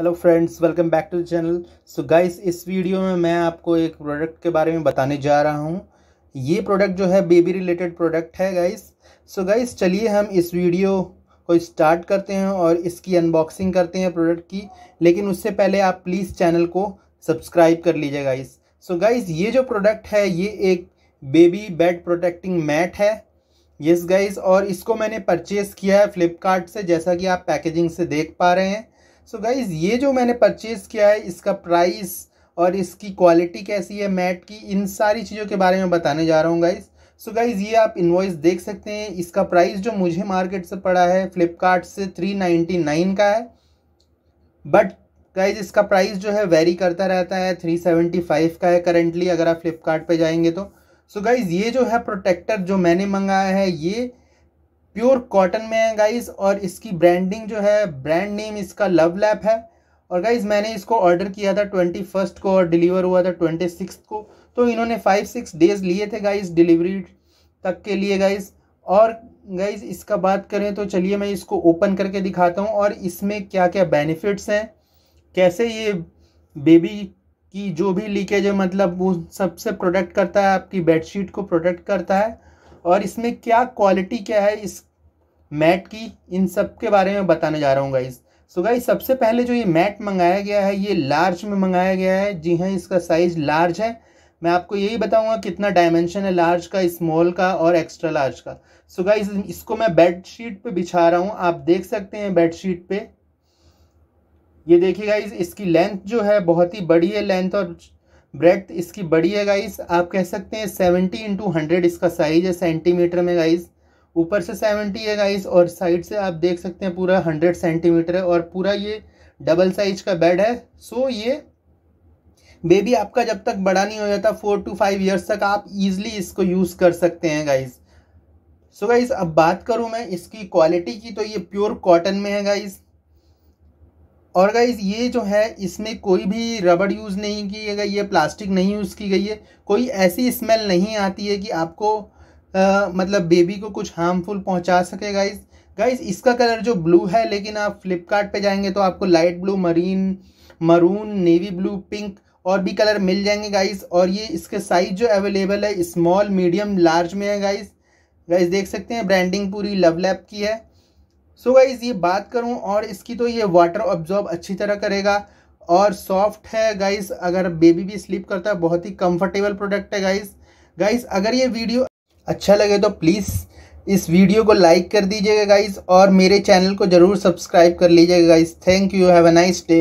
hello friends welcome back to channel so guys इस video में मैं आपको एक प्रोडक्ट के बारे में बताने जा रहा हूँ ये प्रोडक्ट जो है बेबी रिलेटेड प्रोडक्ट है गाइस सो गाइस चलिए हम इस वीडियो को स्टार्ट करते हैं और इसकी अनबॉक्सिंग करते हैं प्रोडक्ट की लेकिन उससे पहले आप प्लीज़ चैनल को सब्सक्राइब कर लीजिए गाइस सो गाइस ये जो प्रोडक्ट है ये एक बेबी बेड प्रोटेक्टिंग मैट है येस yes गाइस और इसको मैंने परचेज़ किया है फ्लिपकार्ट से जैसा कि आप पैकेजिंग से देख पा रहे हैं सो so गाइज़ ये जो मैंने परचेज़ किया है इसका प्राइस और इसकी क्वालिटी कैसी है मैट की इन सारी चीज़ों के बारे में बताने जा रहा हूँ गाइज़ सो गाइज़ ये आप इन्वॉइस देख सकते हैं इसका प्राइस जो मुझे मार्केट से पड़ा है फ्लिपकार्ट से थ्री नाइन्टी नाइन का है बट गाइज इसका प्राइस जो है वेरी करता रहता है थ्री सेवेंटी फाइव का है करेंटली अगर आप फ्लिपकार्ट जाएंगे तो सो so गाइज़ ये जो है प्रोटेक्टर जो मैंने मंगाया है ये प्योर कॉटन में है गाइज और इसकी ब्रांडिंग जो है ब्रांड नेम इसका लव लैप है और गाइज मैंने इसको ऑर्डर किया था ट्वेंटी फर्स्ट को और डिलीवर हुआ था ट्वेंटी सिक्स को तो इन्होंने फाइव सिक्स डेज लिए थे गाइज डिलीवरी तक के लिए गाइज और गाइज इसका बात करें तो चलिए मैं इसको ओपन करके दिखाता हूँ और इसमें क्या क्या बेनिफिट्स हैं कैसे ये बेबी की जो भी लीकेज है मतलब वो सबसे प्रोटेक्ट करता है आपकी बेडशीट को प्रोटेक्ट करता है और इसमें क्या क्वालिटी क्या है इस मैट की इन सब के बारे में बताने जा रहा हूँ गाइज़ सो गाइज सबसे पहले जो ये मैट मंगाया गया है ये लार्ज में मंगाया गया है जी हाँ इसका साइज़ लार्ज है मैं आपको यही बताऊंगा कितना डायमेंशन है लार्ज का स्मॉल का और एक्स्ट्रा लार्ज का सो so गाइज इसको मैं बेड शीट पे बिछा रहा हूँ आप देख सकते हैं बेड शीट पे ये देखिए गाइज इसकी लेंथ जो है बहुत ही बड़ी है लेंथ और ब्रेथ इसकी बड़ी है गाइस आप कह सकते हैं सेवेंटी इंटू हंड्रेड इसका साइज है सेंटीमीटर में गाइस ऊपर से सेवेंटी है गाइस और साइड से आप देख सकते हैं पूरा हंड्रेड सेंटीमीटर है और पूरा ये डबल साइज का बेड है सो ये बेबी आपका जब तक बड़ा नहीं हो जाता फोर टू फाइव ईयर्स तक आप इजीली इसको यूज़ कर सकते हैं गाइस सो गाइस अब बात करूँ मैं इसकी क्वालिटी की तो ये प्योर कॉटन में है गाइज़ और गाइज ये जो है इसमें कोई भी रबड़ यूज़ नहीं की गई है प्लास्टिक नहीं यूज़ की गई है कोई ऐसी स्मेल नहीं आती है कि आपको आ, मतलब बेबी को कुछ हार्मफुल पहुंचा सके गाइज गाइज इसका कलर जो ब्लू है लेकिन आप फ्लिपकार्ट जाएंगे तो आपको light blue marine maroon navy blue pink और भी कलर मिल जाएंगे गाइज़ और ये इसके साइज़ जो अवेलेबल है स्मॉल मीडियम लार्ज में है गाइज़ गाइज़ देख सकते हैं ब्रांडिंग पूरी लवलैप की है सो गाइज़ ये बात करूँ और इसकी तो ये वाटर ऑब्जॉर्ब अच्छी तरह करेगा और सॉफ्ट है गाइस अगर बेबी भी स्लीप करता है बहुत ही कंफर्टेबल प्रोडक्ट है गाइस गाइस अगर ये वीडियो अच्छा लगे तो प्लीज़ इस वीडियो को लाइक कर दीजिएगा गाइस और मेरे चैनल को ज़रूर सब्सक्राइब कर लीजिएगा guys thank you have a nice day